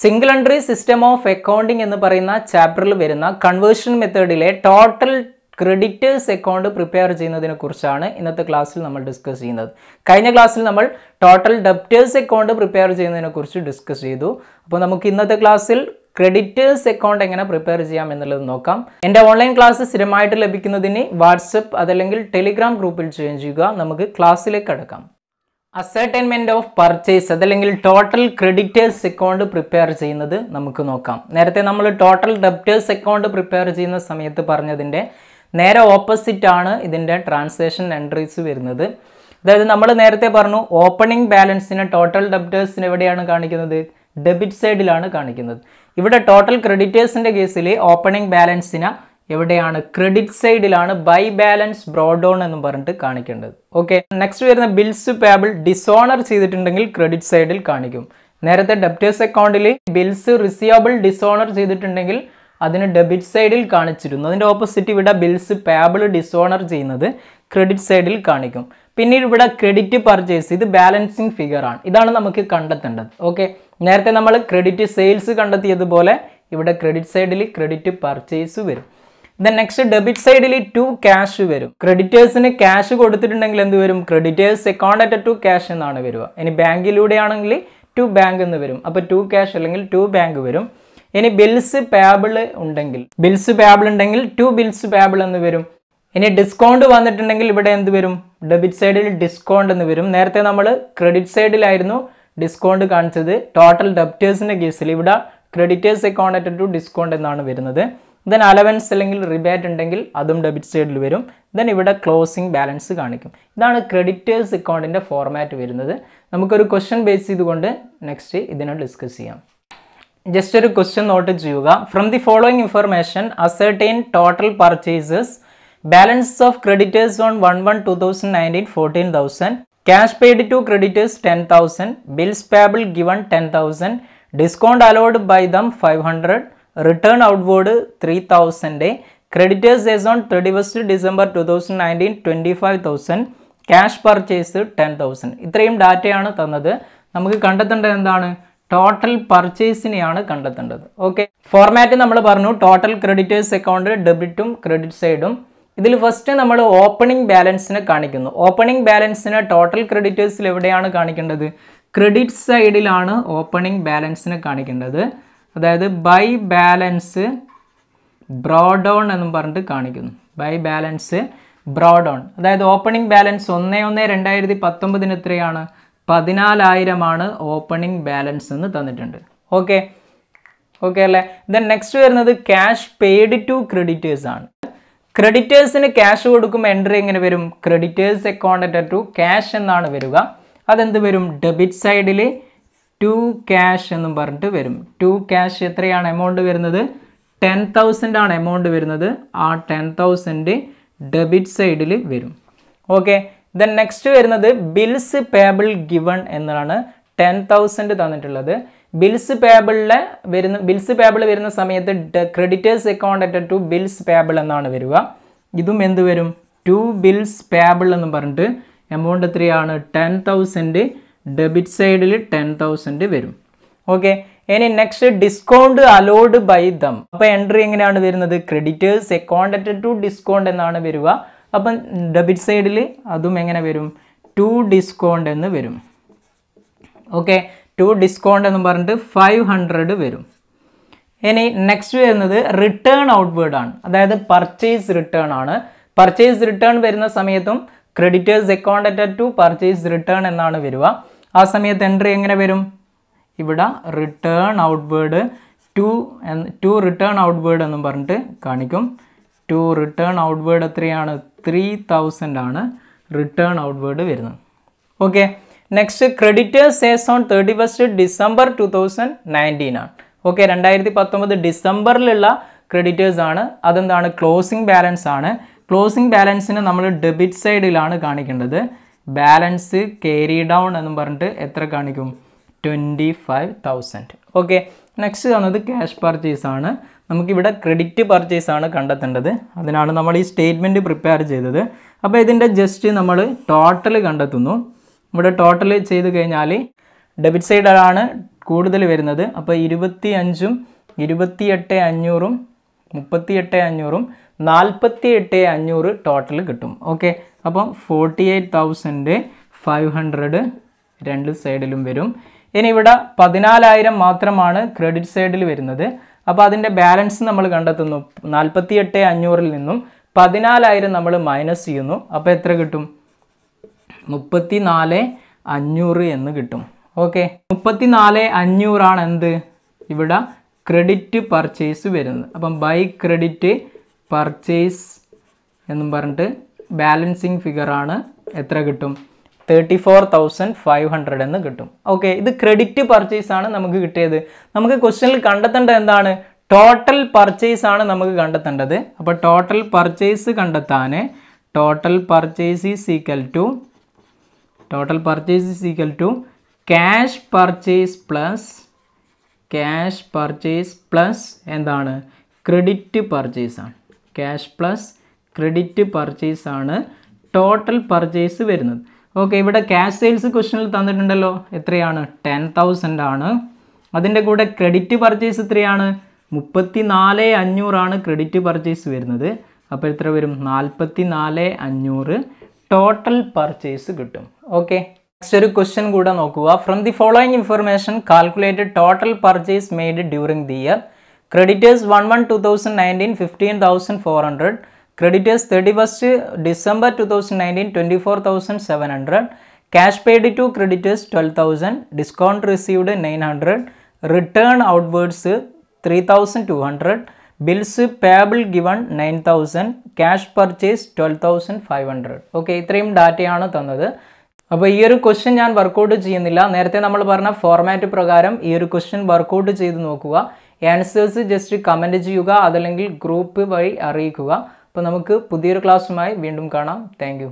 Single entry system of accounting എന്ന് പറയുന്ന ചാപ്റ്ററിൽ വരുന്ന കൺവേർഷൻ മെത്തേഡിലെ ടോട്ടൽ ക്രെഡിറ്റേഴ്സ് അക്കൗണ്ട് പ്രിപ്പയർ ചെയ്യുന്നതിനെ കുറിച്ചാണ് ഇന്നത്തെ ക്ലാസ്സിൽ നമ്മൾ ഡിസ്കസ് ചെയ്യുന്നത് കഴിഞ്ഞ ക്ലാസ്സിൽ നമ്മൾ ടോട്ടൽ ഡെപ്റ്റേഴ്സ് അക്കൗണ്ട് പ്രിപ്പയർ ചെയ്യുന്നതിനെ കുറിച്ച് ഡിസ്കസ് ചെയ്തു അപ്പോൾ നമുക്ക് ഇന്നത്തെ ക്ലാസ്സിൽ ക്രെഡിറ്റേഴ്സ് അക്കൗണ്ട് എങ്ങനെ പ്രിപ്പയർ ചെയ്യാം എന്നുള്ളത് നോക്കാം എൻ്റെ ഓൺലൈൻ ക്ലാസ് സ്ഥിരമായിട്ട് ലഭിക്കുന്നതിന് വാട്സപ്പ് അതല്ലെങ്കിൽ ടെലിഗ്രാം ഗ്രൂപ്പിൽ ജോയിൻ ചെയ്യുക നമുക്ക് ക്ലാസ്സിലേക്ക് അടക്കാം അസർട്ടൈൻമെൻറ്റ് ഓഫ് പർച്ചേസ് അതല്ലെങ്കിൽ ടോട്ടൽ ക്രെഡിറ്റേഴ്സ് അക്കൗണ്ട് പ്രിപ്പയർ ചെയ്യുന്നത് നമുക്ക് നോക്കാം നേരത്തെ നമ്മൾ ടോട്ടൽ ഡെപ്റ്റേഴ്സ് അക്കൗണ്ട് പ്രിപ്പയർ ചെയ്യുന്ന സമയത്ത് പറഞ്ഞതിൻ്റെ നേരെ ഓപ്പോസിറ്റ് ആണ് ഇതിൻ്റെ ട്രാൻസാക്ഷൻ എൻട്രീസ് വരുന്നത് അതായത് നമ്മൾ നേരത്തെ പറഞ്ഞു ഓപ്പണിംഗ് ബാലൻസിനെ ടോട്ടൽ ഡെപ്റ്റേഴ്സിന് എവിടെയാണ് കാണിക്കുന്നത് ഡെബിറ്റ് സൈഡിലാണ് കാണിക്കുന്നത് ഇവിടെ ടോട്ടൽ ക്രെഡിറ്റേഴ്സിൻ്റെ കേസിൽ ഓപ്പണിംഗ് ബാലൻസിനെ എവിടെയാണ് ക്രെഡിറ്റ് സൈഡിലാണ് ബൈ ബാലൻസ് ബ്രോഡോൺ എന്ന് പറഞ്ഞിട്ട് കാണിക്കേണ്ടത് ഓക്കെ നെക്സ്റ്റ് വരുന്ന ബിൽസ് പേബിൾ ഡിസോണർ ചെയ്തിട്ടുണ്ടെങ്കിൽ ക്രെഡിറ്റ് സൈഡിൽ കാണിക്കും നേരത്തെ ഡെപ്റ്റേഴ്സ് അക്കൗണ്ടിൽ ബിൽസ് റിസിയബിൾ ഡിസോണർ ചെയ്തിട്ടുണ്ടെങ്കിൽ അതിന് ഡെബിറ്റ് സൈഡിൽ കാണിച്ചിരുന്നു അതിൻ്റെ ഓപ്പോസിറ്റ് ഇവിടെ ബിൽസ് പേബിൾ ഡിസോണർ ചെയ്യുന്നത് ക്രെഡിറ്റ് സൈഡിൽ കാണിക്കും പിന്നീട് ഇവിടെ ക്രെഡിറ്റ് പർച്ചേസ് ഇത് ബാലൻസിങ് ഫിഗർ ആണ് ഇതാണ് നമുക്ക് കണ്ടെത്തേണ്ടത് ഓക്കെ നേരത്തെ നമ്മൾ ക്രെഡിറ്റ് സെയിൽസ് കണ്ടെത്തിയതുപോലെ ഇവിടെ ക്രെഡിറ്റ് സൈഡിൽ ക്രെഡിറ്റ് പർച്ചേസ് വരും ദ നെക്സ്റ്റ് ഡെബിറ്റ് സൈഡിൽ ടു ക്യാഷ് വരും ക്രെഡിറ്റേഴ്സിന് ക്യാഷ് കൊടുത്തിട്ടുണ്ടെങ്കിൽ എന്ത് വരും creditors account at to cash എന്നാണ് വരിക ഇനി ബാങ്കിലൂടെയാണെങ്കിൽ ടു ബാങ്ക് എന്ന് വരും അപ്പോൾ ടു ക്യാഷ് അല്ലെങ്കിൽ ടു ബാങ്ക് വരും ഇനി ബിൽസ് പേബിൾ ഉണ്ടെങ്കിൽ ബിൽസ് പേബിൾ ഉണ്ടെങ്കിൽ ടു ബിൽസ് പേബിൾ എന്ന് വരും ഇനി ഡിസ്കൗണ്ട് വന്നിട്ടുണ്ടെങ്കിൽ ഇവിടെ എന്ത് വരും ഡെബിറ്റ് സൈഡിൽ ഡിസ്കൗണ്ട് എന്ന് വരും നേരത്തെ നമ്മൾ ക്രെഡിറ്റ് സൈഡിലായിരുന്നു ഡിസ്കൗണ്ട് കാണിച്ചത് ടോട്ടൽ ഡെപ്റ്റേഴ്സിൻ്റെ കേസിൽ ഇവിടെ ക്രെഡിറ്റേഴ്സ് അക്കൗണ്ട് ടു ഡിസ്കൗണ്ട് എന്നാണ് വരുന്നത് ദെൻ അലവൻസ് അല്ലെങ്കിൽ റിബേറ്റ് ഉണ്ടെങ്കിൽ അതും ഡെബിറ്റ് സൈഡിൽ വരും ദെൻ ഇവിടെ ക്ലോസിംഗ് ബാലൻസ് കാണിക്കും ഇതാണ് ക്രെഡിറ്റേഴ്സ് അക്കൗണ്ടിൻ്റെ ഫോർമാറ്റ് വരുന്നത് നമുക്കൊരു ക്വസ്റ്റ്യൻ ബേസ് ചെയ്തുകൊണ്ട് നെക്സ്റ്റ് ഇതിനെ ഡിസ്കസ് ചെയ്യാം ജസ്റ്റ് ഒരു ക്വസ്റ്റ്യൻ നോട്ട് ചെയ്യുക from the following information ascertain total purchases balance of creditors on one one two thousand nineteen fourteen thousand cash paid to creditors ten thousand bills payable given ten thousand discount allowed by them five hundred three thousand 3000 creditors on on first December 2019 25000 cash purchase ten thousand ഇത്രയും ഡാറ്റയാണ് തന്നത് നമുക്ക് കണ്ടെത്തേണ്ടത് എന്താണ് total പർച്ചേസിനെയാണ് കണ്ടെത്തേണ്ടത് okay format നമ്മൾ പറഞ്ഞു total creditors account ഡെബിറ്റും ക്രെഡിറ്റ് സൈഡും ഇതിൽ ഫസ്റ്റ് നമ്മൾ ഓപ്പണിംഗ് ബാലൻസിനെ കാണിക്കുന്നു ഓപ്പണിംഗ് ബാലൻസിനെ ടോട്ടൽ ക്രെഡിറ്റേഴ്സിൽ എവിടെയാണ് കാണിക്കേണ്ടത് ക്രെഡിറ്റ് സൈഡിലാണ് ഓപ്പണിംഗ് ബാലൻസിനെ കാണിക്കേണ്ടത് അതായത് ബൈ ബാലൻസ് ബ്രോഡോൺ എന്നും പറഞ്ഞിട്ട് കാണിക്കുന്നു ബൈ ബാലൻസ് ബ്രോഡോൺ അതായത് ഓപ്പണിംഗ് ബാലൻസ് ഒന്ന് ഒന്ന് രണ്ടായിരത്തി പത്തൊമ്പതിന് എത്രയാണ് പതിനാലായിരമാണ് ഓപ്പണിംഗ് ബാലൻസ് എന്ന് തന്നിട്ടുണ്ട് ഓക്കെ ഓക്കെ അല്ലേ ദെൻ നെക്സ്റ്റ് വരുന്നത് ക്യാഷ് പെയ്ഡ് ടു ക്രെഡിറ്റേഴ്സ് ആണ് ക്രെഡിറ്റേഴ്സിന് ക്യാഷ് കൊടുക്കുമ്പോൾ എൻട്രി എങ്ങനെ വരും ക്രെഡിറ്റേഴ്സ് അക്കൗണ്ട് ടു ക്യാഷ് എന്നാണ് വരിക അതെന്ത് വരും ഡെബിറ്റ് സൈഡിൽ ടു ക്യാഷ് എന്നും പറഞ്ഞിട്ട് വരും ടു ക്യാഷ് എത്രയാണ് എമൗണ്ട് വരുന്നത് ടെൻ തൗസൻഡ് ആണ് എമൗണ്ട് വരുന്നത് ആ ടെൻ തൗസൻഡ് ഡെബിറ്റ് സൈഡിൽ വരും ഓക്കെ ദെൻ നെക്സ്റ്റ് വരുന്നത് ബിൽസ് പേബിൾ ഗിവൺ എന്നാണ് ടെൻ തൗസൻഡ് തന്നിട്ടുള്ളത് ബിൽസ് പേബിളിൽ വരുന്ന ബിൽസ് പേബിൾ വരുന്ന സമയത്ത് creditors account at to bills payable എന്നാണ് വരിക ഇതും എന്ത് വരും ടു ബിൽസ് പേബിൾ എന്ന് പറഞ്ഞിട്ട് എമൗണ്ട് എത്രയാണ് ടെൻ തൗസൻഡ് ഡെബിറ്റ് സൈഡിൽ ടെൻ തൗസൻഡ് വരും ഓക്കെ ഇനി next discount allowed by them അപ്പോൾ എൻട്രി എങ്ങനെയാണ് വരുന്നത് ക്രെഡിറ്റേഴ്സ് എക്കോണ്ടറ്റഡ് ടു ഡിസ്കൗണ്ട് എന്നാണ് വരിക അപ്പം ഡെബിറ്റ് സൈഡിൽ അതും എങ്ങനെ വരും ടു ഡിസ്കൗണ്ട് എന്ന് വരും ഓക്കെ ടു ഡിസ്കൗണ്ട് എന്ന് പറഞ്ഞിട്ട് ഫൈവ് ഹൺഡ്രഡ് വരും ഇനി നെക്സ്റ്റ് വരുന്നത് റിട്ടേൺ ഔട്ട്വേർഡ് ആണ് അതായത് പർച്ചേസ് റിട്ടേൺ ആണ് പർച്ചേസ് റിട്ടേൺ വരുന്ന സമയത്തും ക്രെഡിറ്റേഴ്സ് അക്കൗണ്ടറ്റഡ് ടു പർച്ചേസ് റിട്ടേൺ എന്നാണ് വരിക ആ സമയത്ത് എൻട്രി എങ്ങനെ വരും ഇവിടെ return ward to to return ward എന്നും പറഞ്ഞിട്ട് കാണിക്കും ടു റിട്ടേൺ വേർഡ് എത്രയാണ് ത്രീ തൗസൻഡ് ആണ് റിട്ടേൺ വേർഡ് വരുന്നത് okay next creditors says on thirty first December two thousand nineteen ആണ് ഓക്കെ രണ്ടായിരത്തി പത്തൊമ്പത് ഡിസംബറിലുള്ള ക്രെഡിറ്റേഴ്സ് ആണ് അതെന്താണ് ക്ലോസിംഗ് ബാലൻസ് ആണ് ക്ലോസിംഗ് ബാലൻസിന് നമ്മൾ ഡെബിറ്റ് സൈഡിലാണ് കാണിക്കേണ്ടത് ബാലൻസ് കേരി ഡൗൺ എന്ന് പറഞ്ഞിട്ട് എത്ര കാണിക്കും twenty five thousand okay next വന്നത് ക്യാഷ് പർച്ചേസ് ആണ് നമുക്കിവിടെ ക്രെഡിറ്റ് പർച്ചേസ് ആണ് കണ്ടെത്തേണ്ടത് അതിനാണ് നമ്മൾ ഈ സ്റ്റേറ്റ്മെൻറ്റ് പ്രിപ്പയർ ചെയ്തത് അപ്പോൾ ഇതിൻ്റെ ജസ്റ്റ് നമ്മൾ ടോട്ടൽ കണ്ടെത്തുന്നു ഇവിടെ ടോട്ടൽ ചെയ്ത് കഴിഞ്ഞാൽ ഡെബിറ്റ് സൈഡാണ് കൂടുതൽ വരുന്നത് അപ്പോൾ ഇരുപത്തി അഞ്ചും ഇരുപത്തി എട്ട് അഞ്ഞൂറും മുപ്പത്തി എട്ട് അഞ്ഞൂറും നാൽപ്പത്തി എട്ട് അഞ്ഞൂറ് ടോട്ടൽ കിട്ടും ഓക്കെ അപ്പം forty eight thousand five hundred രണ്ട് സൈഡിലും വരും ഇനി ഇവിടെ പതിനാലായിരം മാത്രമാണ് ക്രെഡിറ്റ് സൈഡിൽ വരുന്നത് അപ്പോൾ അതിൻ്റെ ബാലൻസ് നമ്മൾ കണ്ടെത്തുന്നു നാൽപ്പത്തി എട്ട് അഞ്ഞൂറിൽ നിന്നും പതിനാലായിരം നമ്മൾ മൈനസ് ചെയ്യുന്നു അപ്പോൾ എത്ര കിട്ടും മുപ്പത്തി നാല് അഞ്ഞൂറ് എന്ന് കിട്ടും ഓക്കെ മുപ്പത്തി നാല് അഞ്ഞൂറാണ് എന്ത് ഇവിടെ ക്രെഡിറ്റ് പർച്ചേസ് വരുന്നത് അപ്പം ബൈ ക്രെഡിറ്റ് പർച്ചേസ് എന്നും പറഞ്ഞിട്ട് ബാലൻസിങ് ഫിഗർ ആണ് എത്ര കിട്ടും thirty four thousand five hundred എന്ന് കിട്ടും ഓക്കെ ഇത് ക്രെഡിറ്റ് പർച്ചേസ് ആണ് നമുക്ക് കിട്ടിയത് നമുക്ക് ക്വസ്റ്റ്യനിൽ കണ്ടെത്തേണ്ടത് എന്താണ് ടോട്ടൽ പർച്ചേസ് ആണ് നമുക്ക് കണ്ടെത്തേണ്ടത് അപ്പോൾ ടോട്ടൽ പർച്ചേസ് കണ്ടെത്താൻ total purchase is equal to total purchase is equal to cash purchase plus cash purchase plus എന്താണ് ക്രെഡിറ്റ് പർച്ചേസ് ആണ് ക്യാഷ് പ്ലസ് ക്രെഡിറ്റ് പർച്ചേസ് ആണ് ടോട്ടൽ പർച്ചേസ് വരുന്നത് ഓക്കെ ഇവിടെ ക്യാഷ് സെയിൽസ് ക്വസ്റ്റനിൽ തന്നിട്ടുണ്ടല്ലോ എത്രയാണ് ടെൻ തൗസൻഡ് ആണ് അതിൻ്റെ കൂടെ ക്രെഡിറ്റ് പർച്ചേസ് എത്രയാണ് മുപ്പത്തി നാല് അഞ്ഞൂറാണ് ക്രെഡിറ്റ് പർച്ചേസ് വരുന്നത് അപ്പോൾ എത്ര വരും നാൽപ്പത്തി നാല് അഞ്ഞൂറ് ടോട്ടൽ പർച്ചേസ് കിട്ടും ഓക്കെ നെക്സ്റ്റ് ഒരു ക്വസ്റ്റ്യൻ കൂടെ നോക്കുക from the following information calculate total purchase made during the year creditors one one two thousand nineteen fifteen thousand four hundred cash paid to 2019 24,700. Thousand discount received nine 12,000. Return received 900. Return outwards 3,200. Bills payable given nine thousand cash purchase twelve thousand five hundred okay ഇത്രയും ഡാറ്റയാണ് തന്നത് അപ്പോൾ ഈ ഒരു question ഞാൻ workout ചെയ്യുന്നില്ല നേരത്തെ നമ്മൾ പറഞ്ഞ ഫോർമാറ്റ് പ്രകാരം ഈ ഒരു ക്വസ്റ്റ്യൻ വർക്കൗട്ട് ചെയ്ത് നോക്കുക ആൻസേഴ്സ് ജസ്റ്റ് കമൻറ്റ് ചെയ്യുക അതല്ലെങ്കിൽ ഗ്രൂപ്പ് വഴി അറിയിക്കുക അപ്പോൾ നമുക്ക് പുതിയൊരു ക്ലാസ്സുമായി വീണ്ടും കാണാം താങ്ക്